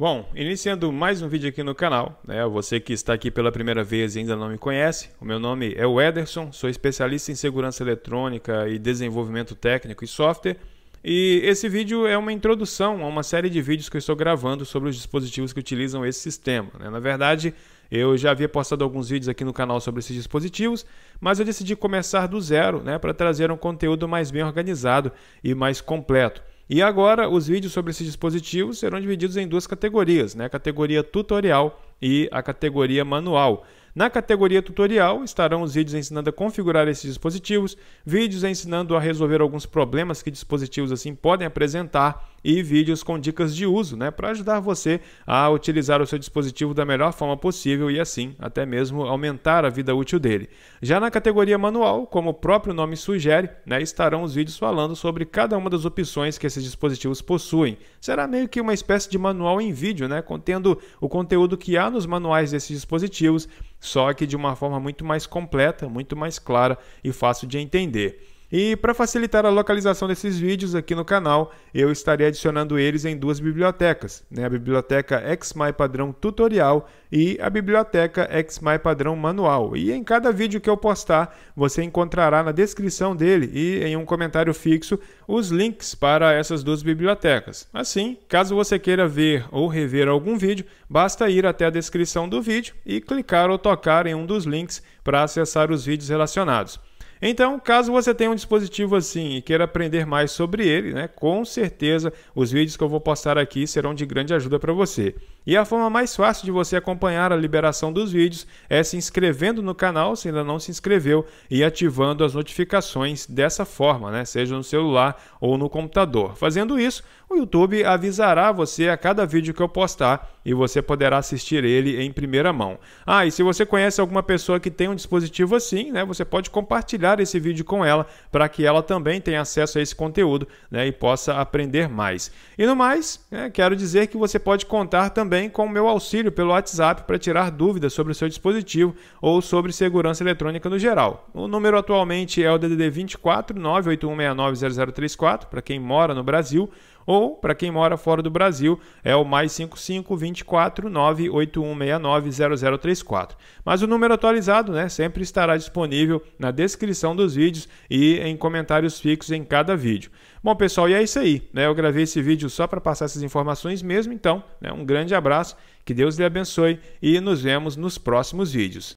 Bom, iniciando mais um vídeo aqui no canal, né? você que está aqui pela primeira vez e ainda não me conhece, o meu nome é o Ederson, sou especialista em segurança eletrônica e desenvolvimento técnico e software, e esse vídeo é uma introdução a uma série de vídeos que eu estou gravando sobre os dispositivos que utilizam esse sistema. Né? Na verdade, eu já havia postado alguns vídeos aqui no canal sobre esses dispositivos, mas eu decidi começar do zero né? para trazer um conteúdo mais bem organizado e mais completo. E agora, os vídeos sobre esses dispositivos serão divididos em duas categorias, né? a categoria tutorial e a categoria manual. Na categoria tutorial estarão os vídeos ensinando a configurar esses dispositivos, vídeos ensinando a resolver alguns problemas que dispositivos assim podem apresentar e vídeos com dicas de uso, né, para ajudar você a utilizar o seu dispositivo da melhor forma possível e assim até mesmo aumentar a vida útil dele. Já na categoria manual, como o próprio nome sugere, né, estarão os vídeos falando sobre cada uma das opções que esses dispositivos possuem. Será meio que uma espécie de manual em vídeo, né, contendo o conteúdo que há nos manuais desses dispositivos, só que de uma forma muito mais completa, muito mais clara e fácil de entender. E para facilitar a localização desses vídeos aqui no canal, eu estarei adicionando eles em duas bibliotecas, né? a biblioteca XMy padrão tutorial e a biblioteca XMy padrão manual. E em cada vídeo que eu postar, você encontrará na descrição dele e em um comentário fixo os links para essas duas bibliotecas. Assim, caso você queira ver ou rever algum vídeo, basta ir até a descrição do vídeo e clicar ou tocar em um dos links para acessar os vídeos relacionados. Então, caso você tenha um dispositivo assim e queira aprender mais sobre ele, né, com certeza os vídeos que eu vou postar aqui serão de grande ajuda para você. E a forma mais fácil de você acompanhar a liberação dos vídeos é se inscrevendo no canal, se ainda não se inscreveu, e ativando as notificações dessa forma, né? seja no celular ou no computador. Fazendo isso, o YouTube avisará você a cada vídeo que eu postar e você poderá assistir ele em primeira mão. Ah, e se você conhece alguma pessoa que tem um dispositivo assim, né, você pode compartilhar esse vídeo com ela para que ela também tenha acesso a esse conteúdo né, e possa aprender mais. E no mais, né, quero dizer que você pode contar também também com o meu auxílio pelo WhatsApp para tirar dúvidas sobre o seu dispositivo ou sobre segurança eletrônica no geral. O número atualmente é o DDD 24 981690034 para quem mora no Brasil ou, para quem mora fora do Brasil, é o mais 55 24 981690034. Mas o número atualizado né, sempre estará disponível na descrição dos vídeos e em comentários fixos em cada vídeo. Bom, pessoal, e é isso aí. Né? Eu gravei esse vídeo só para passar essas informações mesmo, então, né? um grande abraço, que Deus lhe abençoe e nos vemos nos próximos vídeos.